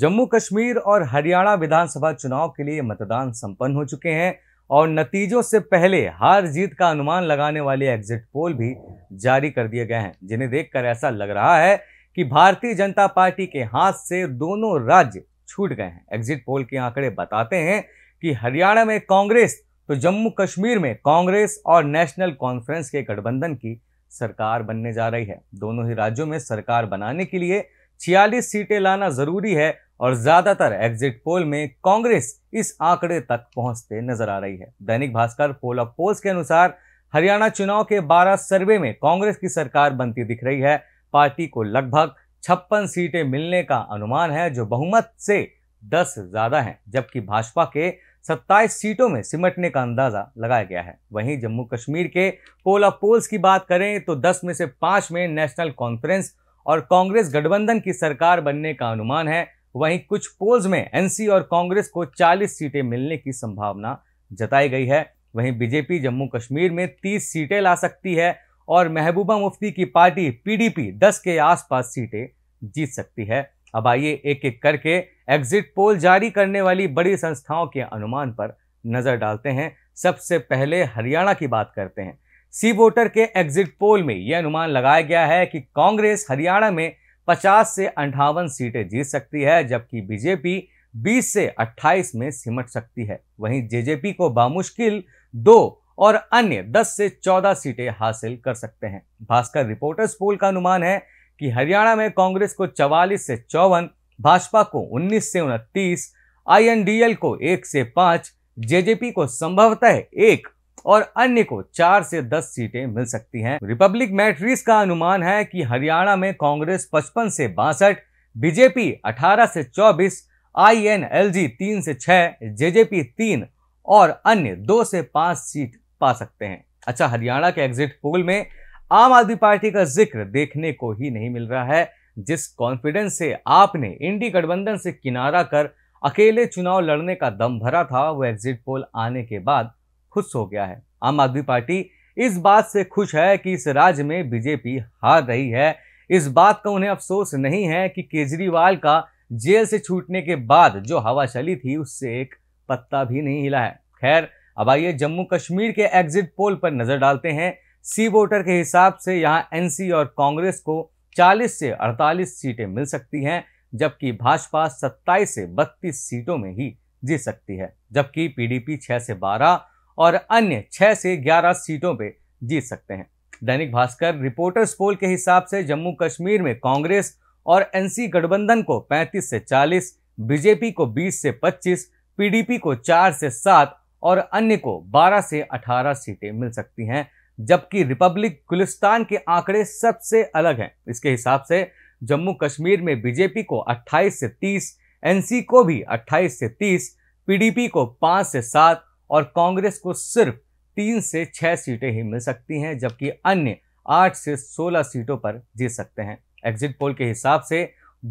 जम्मू कश्मीर और हरियाणा विधानसभा चुनाव के लिए मतदान संपन्न हो चुके हैं और नतीजों से पहले हार जीत का अनुमान लगाने वाले एग्जिट पोल भी जारी कर दिए गए हैं जिन्हें देखकर ऐसा लग रहा है कि भारतीय जनता पार्टी के हाथ से दोनों राज्य छूट गए हैं एग्जिट पोल के आंकड़े बताते हैं कि हरियाणा में कांग्रेस तो जम्मू कश्मीर में कांग्रेस और नेशनल कॉन्फ्रेंस के गठबंधन की सरकार बनने जा रही है दोनों ही राज्यों में सरकार बनाने के लिए छियालीस सीटें लाना जरूरी है और ज्यादातर एग्जिट पोल में कांग्रेस इस आंकड़े तक पहुंचते नजर आ रही है दैनिक भास्कर पोल ऑफ पोल्स के अनुसार हरियाणा चुनाव के 12 सर्वे में कांग्रेस की सरकार बनती दिख रही है पार्टी को लगभग छप्पन सीटें मिलने का अनुमान है जो बहुमत से दस ज्यादा है जबकि भाजपा के 27 सीटों में सिमटने का अंदाजा लगाया गया है वहीं जम्मू कश्मीर के पोल ऑफ पोल्स की बात करें तो 10 में से 5 में नेशनल कॉन्फ्रेंस और कांग्रेस गठबंधन की सरकार बनने का अनुमान है वहीं कुछ पोल्स में एनसी और कांग्रेस को 40 सीटें मिलने की संभावना जताई गई है वहीं बीजेपी जम्मू कश्मीर में 30 सीटें ला सकती है और महबूबा मुफ्ती की पार्टी पीडीपी 10 के आसपास सीटें जीत सकती है अब आइए एक एक करके एग्जिट पोल जारी करने वाली बड़ी संस्थाओं के अनुमान पर नजर डालते हैं सबसे पहले हरियाणा की बात करते हैं सी वोटर के एग्जिट पोल में यह अनुमान लगाया गया है कि कांग्रेस हरियाणा में 50 से अंठावन सीटें जीत सकती है जबकि बीजेपी 20 से 28 में सिमट सकती है वहीं जेजेपी को बामुश्किल दो और अन्य 10 से 14 सीटें हासिल कर सकते हैं भास्कर रिपोर्टर्स पोल का अनुमान है कि हरियाणा में कांग्रेस को 44 से चौवन भाजपा को 19 से उनतीस आईएनडीएल को 1 से 5 जेजेपी को संभवतः एक और अन्य को चार से दस सीटें मिल सकती हैं रिपब्लिक मैट्रिक्स का अनुमान है कि हरियाणा में कांग्रेस पचपन से बासठ बीजेपी 18 से 24, आईएनएलजी 3 से 6, जेजेपी 3 और अन्य 2 से 5 सीट पा सकते हैं अच्छा हरियाणा के एग्जिट पोल में आम आदमी पार्टी का जिक्र देखने को ही नहीं मिल रहा है जिस कॉन्फिडेंस से आपने इंडी गठबंधन से किनारा कर अकेले चुनाव लड़ने का दम भरा था वो एग्जिट पोल आने के बाद खुश हो गया है आम आदमी पार्टी इस बात से खुश है कि इस राज्य में बीजेपी हार रही है इस बात का उन्हें अफसोस नहीं है कि केजरीवाल का जेल से छूटने के बाद जो हवा चली थी उससे एक पत्ता भी नहीं हिला है खैर अब आइए जम्मू कश्मीर के एग्जिट पोल पर नजर डालते हैं सी वोटर के हिसाब से यहाँ एन और कांग्रेस को 40 से 48 सीटें मिल सकती हैं जबकि भाजपा 27 से 32 सीटों में ही जीत सकती है जबकि पीडीपी 6 से और अन्य छः से ग्यारह सीटों पर जीत सकते हैं दैनिक भास्कर रिपोर्टर्स पोल के हिसाब से जम्मू कश्मीर में कांग्रेस और एनसी गठबंधन को 35 से 40, बीजेपी को 20 से 25, पीडीपी को 4 से 7 और अन्य को 12 से 18 सीटें मिल सकती हैं जबकि रिपब्लिक गुलिस्तान के आंकड़े सबसे अलग हैं इसके हिसाब से जम्मू कश्मीर में बीजेपी को 28 से 30, एनसी को भी 28 से 30, पीडीपी को 5 से 7 और कांग्रेस को सिर्फ तीन से छः सीटें ही मिल सकती हैं जबकि अन्य आठ से सोलह सीटों पर जीत सकते हैं एग्जिट पोल के हिसाब से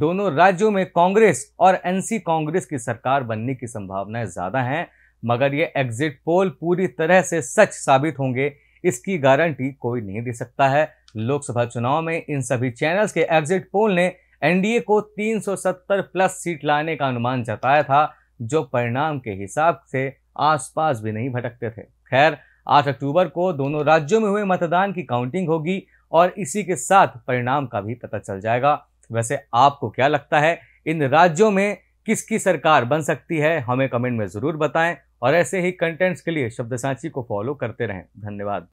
दोनों राज्यों में कांग्रेस और एनसी कांग्रेस की सरकार बनने की संभावनाएं ज़्यादा हैं मगर ये एग्जिट पोल पूरी तरह से सच साबित होंगे इसकी गारंटी कोई नहीं दे सकता है लोकसभा चुनाव में इन सभी चैनल्स के एग्जिट पोल ने एनडीए को 370 प्लस सीट लाने का अनुमान जताया था जो परिणाम के हिसाब से आसपास भी नहीं भटकते थे खैर 8 अक्टूबर को दोनों राज्यों में हुए मतदान की काउंटिंग होगी और इसी के साथ परिणाम का भी पता चल जाएगा वैसे आपको क्या लगता है इन राज्यों में किसकी सरकार बन सकती है हमें कमेंट में ज़रूर बताएं और ऐसे ही कंटेंट्स के लिए शब्द सांची को फॉलो करते रहें धन्यवाद